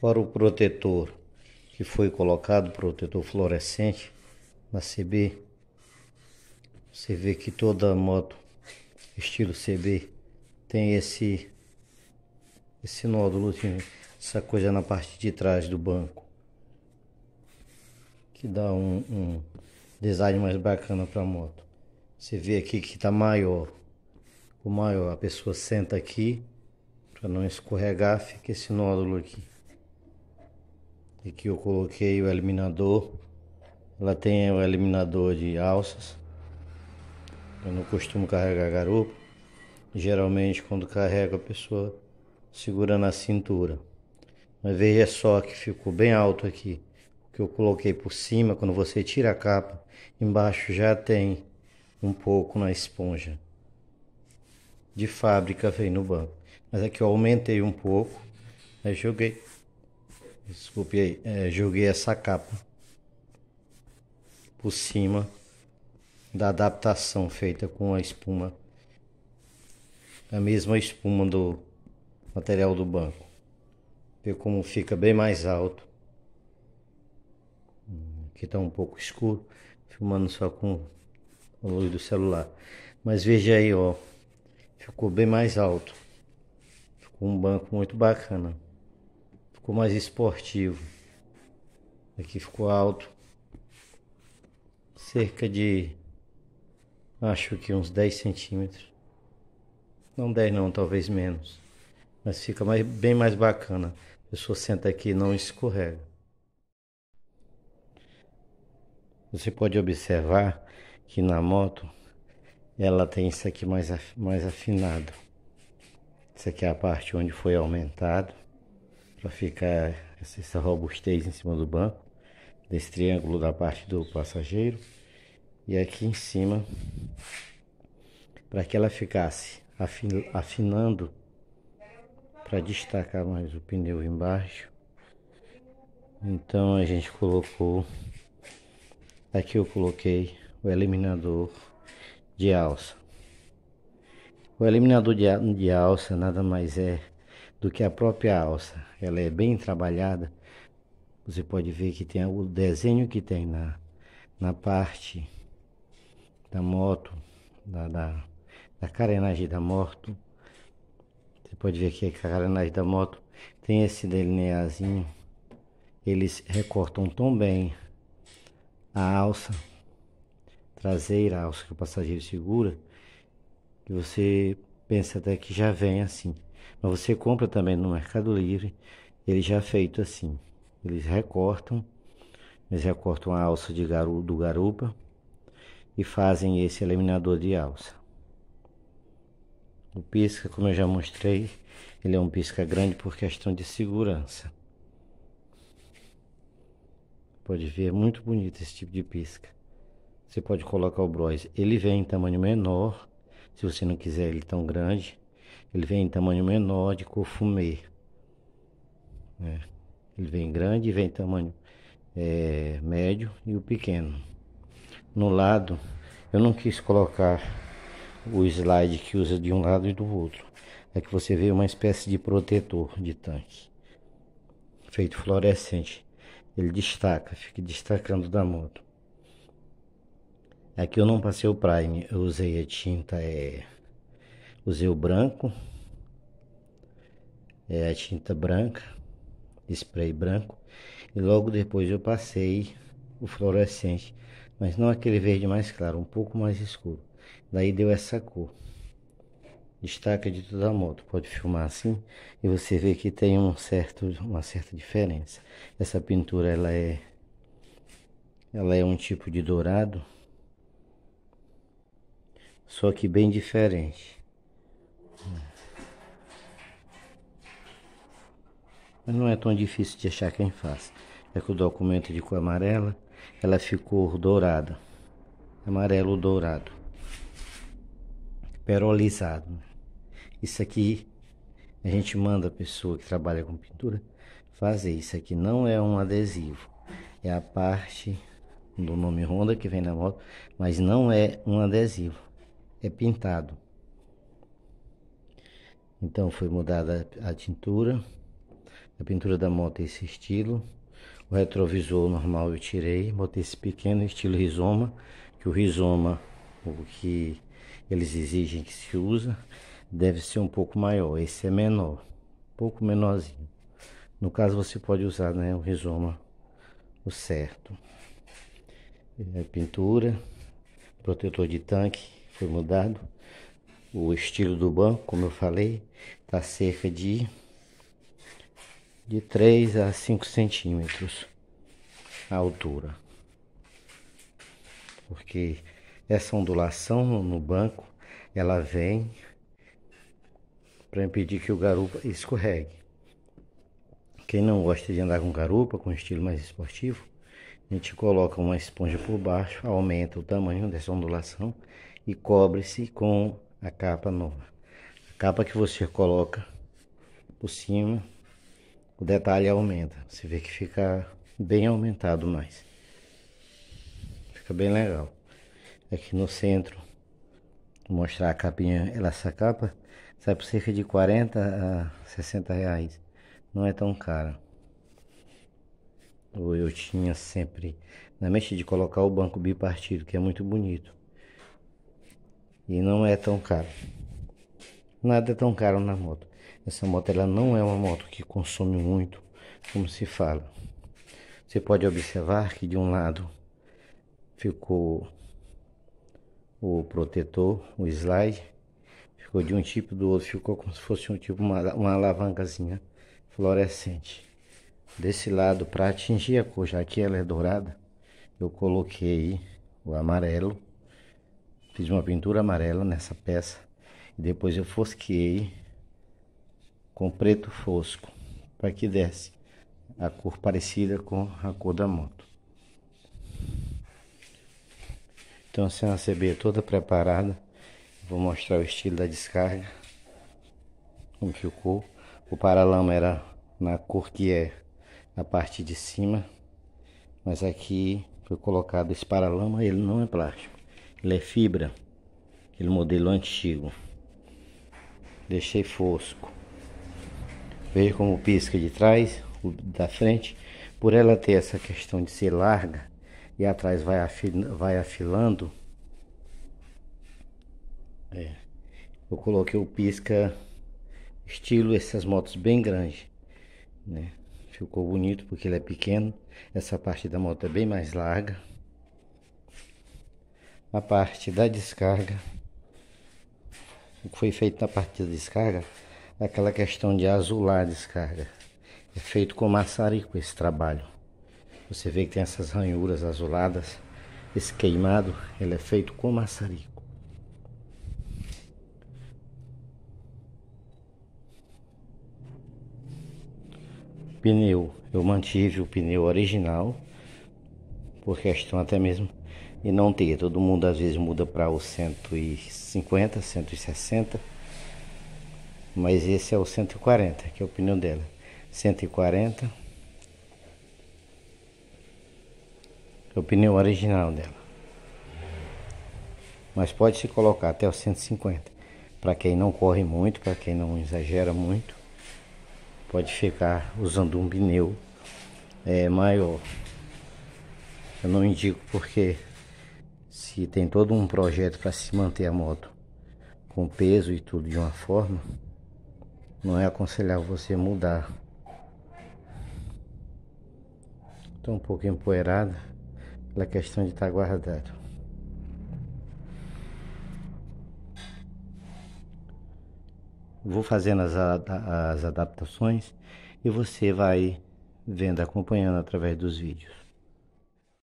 fora o protetor que foi colocado, protetor fluorescente na CB. Você vê que toda moto estilo CB tem esse esse nódulo, essa coisa na parte de trás do banco, que dá um, um design mais bacana para a moto. Você vê aqui que está maior, o maior. A pessoa senta aqui para não escorregar, fica esse nódulo aqui e que eu coloquei o eliminador. Ela tem o eliminador de alças. Eu não costumo carregar garupa. Geralmente quando carrego a pessoa segura na cintura. Mas veja só que ficou bem alto aqui. que eu coloquei por cima, quando você tira a capa, embaixo já tem um pouco na esponja. De fábrica vem no banco. Mas aqui eu aumentei um pouco, aí joguei Desculpe aí, é, joguei essa capa por cima da adaptação feita com a espuma, a mesma espuma do material do banco. Vê como fica bem mais alto. Aqui está um pouco escuro, filmando só com a luz do celular. Mas veja aí, ó, ficou bem mais alto. Ficou um banco muito bacana. Ficou mais esportivo. Aqui ficou alto. Cerca de. Acho que uns 10 centímetros. Não 10 não, talvez menos. Mas fica mais, bem mais bacana. A pessoa senta aqui e não escorrega. Você pode observar que na moto ela tem isso aqui mais, mais afinado. Isso aqui é a parte onde foi aumentado para ficar essa robustez em cima do banco, desse triângulo da parte do passageiro e aqui em cima para que ela ficasse afinando para destacar mais o pneu embaixo. Então a gente colocou aqui eu coloquei o eliminador de alça. O eliminador de alça nada mais é do que a própria alça ela é bem trabalhada. Você pode ver que tem o desenho que tem na, na parte da moto, da, da, da carenagem da moto. Você pode ver que a carenagem da moto tem esse delineazinho. Eles recortam tão bem a alça traseira, a alça que o passageiro segura, que você pensa até que já vem assim. Mas você compra também no Mercado Livre, ele já é feito assim. Eles recortam, eles recortam a alça de garu, do garupa e fazem esse eliminador de alça. O pisca, como eu já mostrei, ele é um pisca grande por questão de segurança. Pode ver, é muito bonito esse tipo de pisca. Você pode colocar o bros. Ele vem em tamanho menor, se você não quiser ele tão grande. Ele vem em tamanho menor de cofumê. Né? Ele vem grande, vem em tamanho é, médio e o pequeno. No lado, eu não quis colocar o slide que usa de um lado e do outro. É que você vê uma espécie de protetor de tanque, feito fluorescente. Ele destaca, fica destacando da moto. Aqui é eu não passei o prime, eu usei a tinta é, Usei o branco, é, a tinta branca, spray branco. E logo depois eu passei o fluorescente, mas não aquele verde mais claro, um pouco mais escuro. Daí deu essa cor. Destaca de toda a moto, pode filmar assim e você vê que tem um certo, uma certa diferença. Essa pintura ela é, ela é um tipo de dourado, só que bem diferente. Mas não é tão difícil de achar quem faz. É que o documento de cor amarela, ela ficou dourada. Amarelo dourado. Perolizado. Isso aqui a gente manda a pessoa que trabalha com pintura fazer. Isso aqui não é um adesivo. É a parte do nome Honda que vem na moto, mas não é um adesivo. É pintado. Então foi mudada a tintura a pintura da moto é esse estilo. O retrovisor normal eu tirei, botei esse pequeno estilo rizoma, que o rizoma, o que eles exigem que se usa, deve ser um pouco maior, esse é menor, um pouco menorzinho. No caso você pode usar né, o rizoma o certo. É pintura, protetor de tanque foi mudado. O estilo do banco, como eu falei, está cerca de de 3 a 5 centímetros a altura. Porque essa ondulação no banco, ela vem para impedir que o garupa escorregue. Quem não gosta de andar com garupa, com estilo mais esportivo, a gente coloca uma esponja por baixo, aumenta o tamanho dessa ondulação e cobre-se com a capa nova. A capa que você coloca por cima o detalhe aumenta. Você vê que fica bem aumentado mais. Fica bem legal. Aqui no centro, vou mostrar a capinha, essa capa sai por cerca de 40 a 60 reais. Não é tão cara. Eu tinha sempre na mente de colocar o banco bipartido, que é muito bonito. E não é tão caro. Nada é tão caro na moto. Essa moto ela não é uma moto que consome muito, como se fala. Você pode observar que de um lado ficou o protetor, o slide, ficou de um tipo do outro, ficou como se fosse um tipo uma, uma alavancazinha fluorescente. Desse lado, para atingir a cor, já que ela é dourada, eu coloquei o amarelo, fiz uma pintura amarela nessa peça, depois eu fosqueei com preto fosco, para que desse a cor parecida com a cor da moto. Então, sem a CB é toda preparada, vou mostrar o estilo da descarga, como ficou. O paralama era na cor que é na parte de cima, mas aqui foi colocado esse paralama, ele não é plástico, ele é fibra, aquele modelo antigo. Deixei fosco. Veja como pisca de trás, o da frente. Por ela ter essa questão de ser larga e atrás vai, afil, vai afilando. É. Eu coloquei o pisca estilo essas motos bem grande, né? Ficou bonito porque ele é pequeno. Essa parte da moto é bem mais larga. A parte da descarga, o que foi feito na parte da descarga aquela questão de azular a descarga. É feito com maçarico esse trabalho. Você vê que tem essas ranhuras azuladas. Esse queimado, ele é feito com maçarico. Pneu, eu mantive o pneu original por questão até mesmo e não ter. Todo mundo às vezes muda para o 150, 160 mas esse é o 140, que é a opinião dela. 140. É a opinião original dela. Mas pode se colocar até o 150. Para quem não corre muito, para quem não exagera muito, pode ficar usando um pneu é, maior. Eu não indico porque se tem todo um projeto para se manter a moto com peso e tudo de uma forma, não é aconselhar você mudar. Estou um pouco empoeirado pela questão de estar tá guardado. Vou fazendo as, as adaptações e você vai vendo, acompanhando através dos vídeos.